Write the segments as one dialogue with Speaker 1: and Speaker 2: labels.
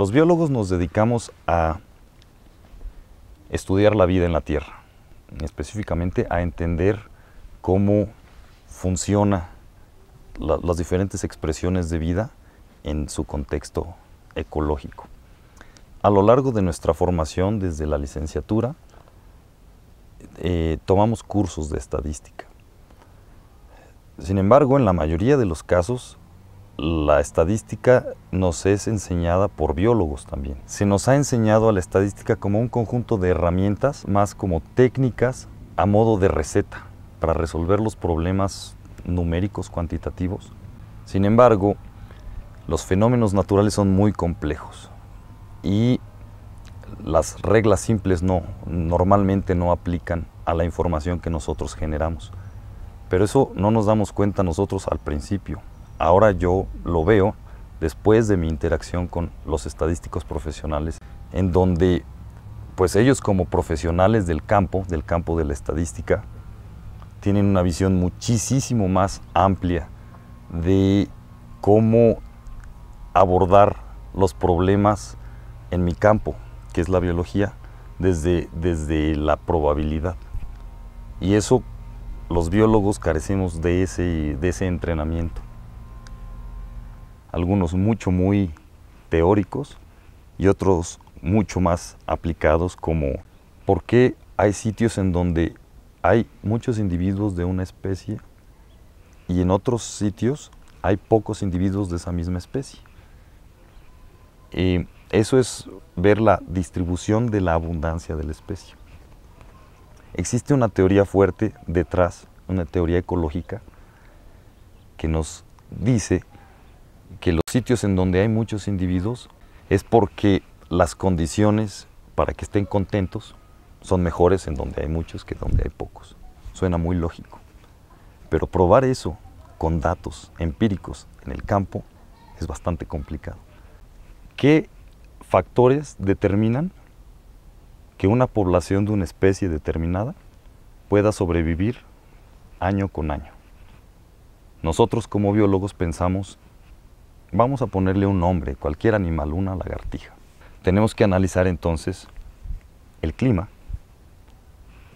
Speaker 1: Los biólogos nos dedicamos a estudiar la vida en la Tierra, específicamente a entender cómo funciona las diferentes expresiones de vida en su contexto ecológico. A lo largo de nuestra formación desde la licenciatura, eh, tomamos cursos de estadística. Sin embargo, en la mayoría de los casos, la estadística nos es enseñada por biólogos también. Se nos ha enseñado a la estadística como un conjunto de herramientas, más como técnicas a modo de receta para resolver los problemas numéricos cuantitativos. Sin embargo, los fenómenos naturales son muy complejos y las reglas simples no, normalmente no aplican a la información que nosotros generamos. Pero eso no nos damos cuenta nosotros al principio ahora yo lo veo después de mi interacción con los estadísticos profesionales, en donde pues ellos como profesionales del campo, del campo de la estadística, tienen una visión muchísimo más amplia de cómo abordar los problemas en mi campo, que es la biología, desde, desde la probabilidad. Y eso los biólogos carecemos de ese, de ese entrenamiento algunos mucho muy teóricos y otros mucho más aplicados como por qué hay sitios en donde hay muchos individuos de una especie y en otros sitios hay pocos individuos de esa misma especie. y eso es ver la distribución de la abundancia de la especie. Existe una teoría fuerte detrás, una teoría ecológica, que nos dice que los sitios en donde hay muchos individuos es porque las condiciones para que estén contentos son mejores en donde hay muchos que donde hay pocos. Suena muy lógico. Pero probar eso con datos empíricos en el campo es bastante complicado. ¿Qué factores determinan que una población de una especie determinada pueda sobrevivir año con año? Nosotros como biólogos pensamos Vamos a ponerle un nombre, cualquier animal, una lagartija. Tenemos que analizar entonces el clima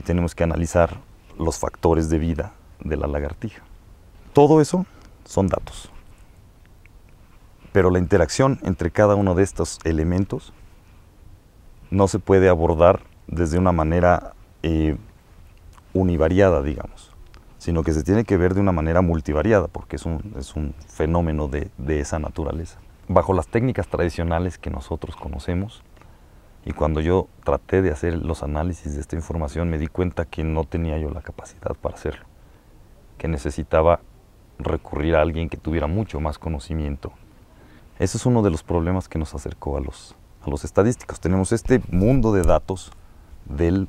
Speaker 1: y tenemos que analizar los factores de vida de la lagartija. Todo eso son datos. Pero la interacción entre cada uno de estos elementos no se puede abordar desde una manera eh, univariada, digamos sino que se tiene que ver de una manera multivariada, porque es un, es un fenómeno de, de esa naturaleza. Bajo las técnicas tradicionales que nosotros conocemos, y cuando yo traté de hacer los análisis de esta información, me di cuenta que no tenía yo la capacidad para hacerlo, que necesitaba recurrir a alguien que tuviera mucho más conocimiento. Ese es uno de los problemas que nos acercó a los, a los estadísticos. Tenemos este mundo de datos del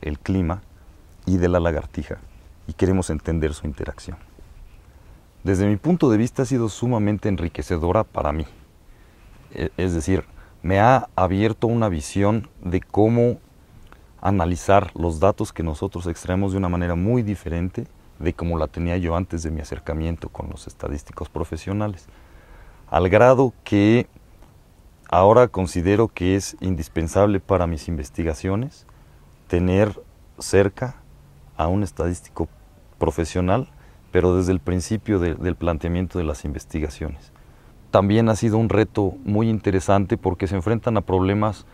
Speaker 1: el clima y de la lagartija y queremos entender su interacción. Desde mi punto de vista ha sido sumamente enriquecedora para mí. E, es decir, me ha abierto una visión de cómo analizar los datos que nosotros extraemos de una manera muy diferente de como la tenía yo antes de mi acercamiento con los estadísticos profesionales. Al grado que ahora considero que es indispensable para mis investigaciones tener cerca a un estadístico profesional, pero desde el principio del planteamiento de las investigaciones. También ha sido un reto muy interesante porque se enfrentan a problemas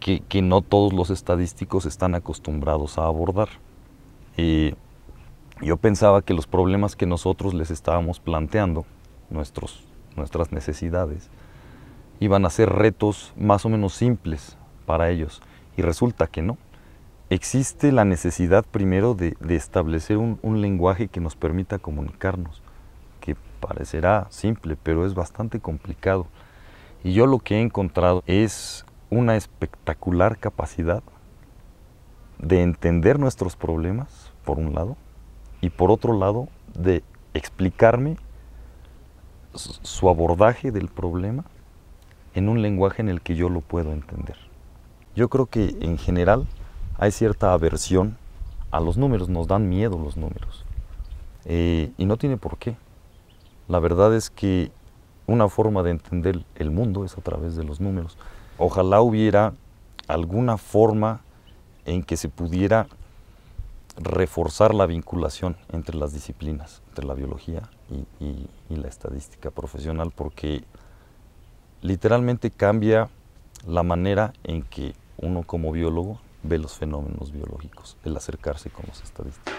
Speaker 1: que, no todos los estadísticos están acostumbrados a abordar. Y eh, yo pensaba que los problemas que nosotros les estábamos planteando, nuestros, nuestras necesidades, iban a ser retos más o menos simples para ellos. Y resulta que no existe la necesidad primero de, establecer un, un, lenguaje que nos permita comunicarnos, que parecerá simple, pero es bastante complicado. Y yo lo que he encontrado es una espectacular capacidad de entender nuestros problemas, por un lado, y por otro lado, de explicarme su abordaje del problema en un lenguaje en el que yo lo puedo entender. Yo creo que en general hay cierta aversión a los números, nos dan miedo los números. Eh, y no tiene por qué. La verdad es que una forma de entender el mundo es a través de los números. Ojalá hubiera alguna forma en que se pudiera reforzar la vinculación entre las disciplinas, entre la biología y la estadística profesional, porque literalmente cambia la manera en que uno como biólogo ve los fenómenos biológicos, el acercarse con los estadísticos.